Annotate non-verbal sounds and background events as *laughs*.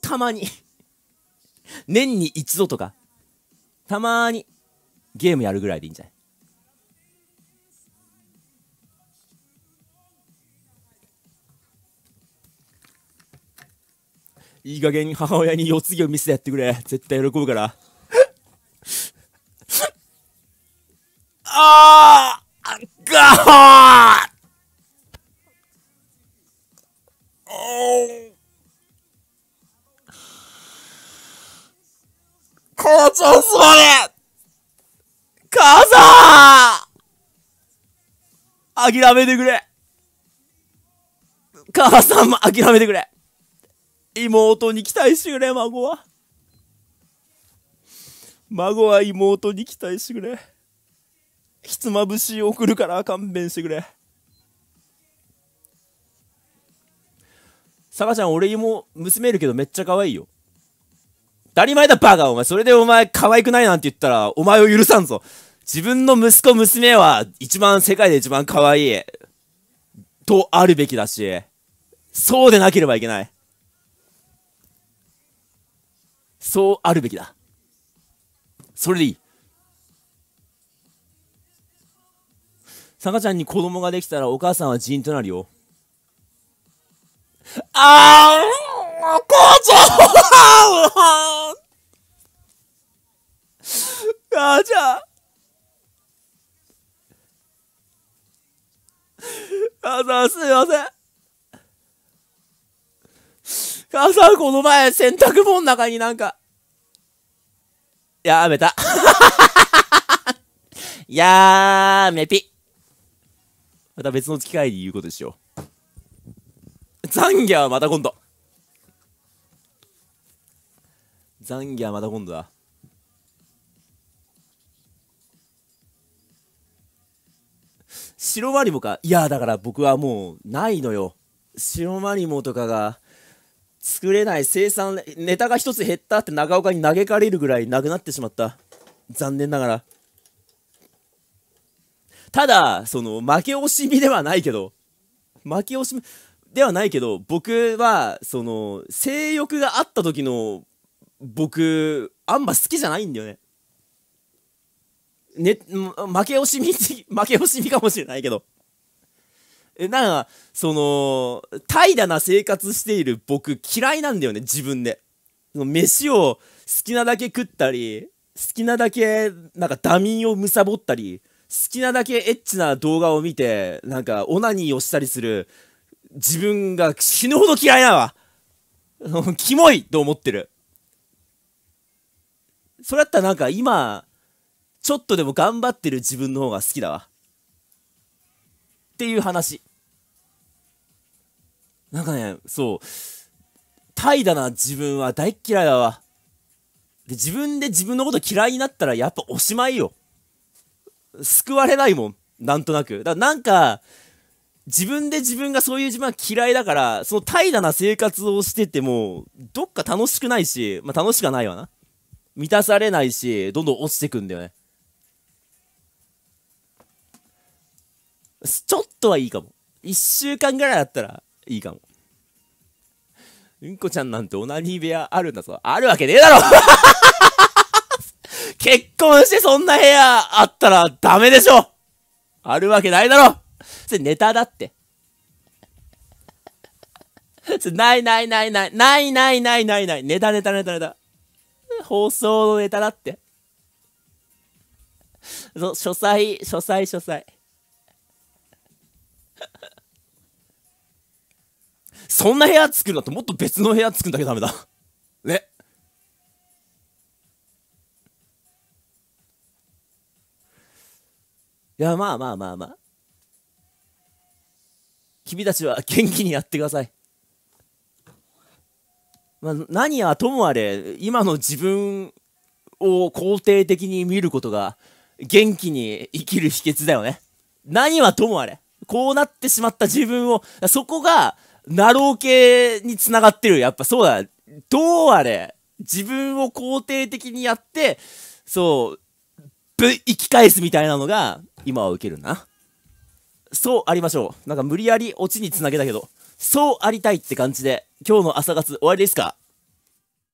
たまに年に一度とか、たまにゲームやるぐらいでいいんじゃないいい加減に母親に四つ毛を見せてやってくれ。絶対喜ぶから。ああがーのチャンスまで母さん諦めてくれ母さんも諦めてくれ妹に期待してくれ、孫は。孫は妹に期待してくれ。ひつまぶし送るから勘弁してくれ。さかちゃん、俺も娘いるけどめっちゃ可愛いよ。当たり前だバカお前それでお前可愛くないなんて言ったらお前を許さんぞ自分の息子娘は一番世界で一番可愛いとあるべきだしそうでなければいけないそうあるべきだそれでいいさかちゃんに子供ができたらお母さんは人となるよああのん母ちゃん母さんすいません母さんこの前洗濯物の中になんかやめた *laughs* やーめぴまた別の機会に言うことでしよう。残業はまた今度。ザンギはまた今度だシロマリモかいやだから僕はもうないのよシロマリモとかが作れない生産ネタが一つ減ったって長岡に嘆かれるぐらいなくなってしまった残念ながらただその負け惜しみではないけど負け惜しみではないけど僕はその性欲があった時の僕、あんま好きじゃないんだよね。ね、負け惜しみ、*laughs* 負け惜しみかもしれないけど。え、なんか、その、怠惰な生活している僕嫌いなんだよね、自分で。飯を好きなだけ食ったり、好きなだけ、なんかダミーを貪ったり、好きなだけエッチな動画を見て、なんかオナニーをしたりする、自分が死ぬほど嫌いなわ。キモいと思ってる。それだったらなんか今、ちょっとでも頑張ってる自分の方が好きだわ。っていう話。なんかね、そう。怠惰な自分は大っ嫌いだわ。で、自分で自分のこと嫌いになったらやっぱおしまいよ。救われないもん。なんとなく。だからなんか、自分で自分がそういう自分は嫌いだから、その怠惰な生活をしてても、どっか楽しくないし、まあ楽しくはないわな。満たされないし、どんどん落ちてくんだよね。ちょっとはいいかも。一週間ぐらいだったらいいかも。うんこちゃんなんてオナニー部屋あるんだぞ。あるわけねえだろ *laughs* 結婚してそんな部屋あったらダメでしょあるわけないだろそれネタだって。ないないないないない、ないないないないない、ネタネタネタネタ。*laughs* 放送のネタだって。そ、書斎、書斎、書斎。*laughs* そんな部屋作るんだっもっと別の部屋作んなきゃダメだ。ね。いや、まあまあまあまあ。君たちは元気にやってください。まあ、何はともあれ今の自分を肯定的に見ることが元気に生きる秘訣だよね何はともあれこうなってしまった自分をそこがナロー系につながってるやっぱそうだどうあれ自分を肯定的にやってそうぶ生き返すみたいなのが今は受けるなそうありましょうなんか無理やりオチにつなげたけどそうありたいって感じで、今日の朝活終わりですか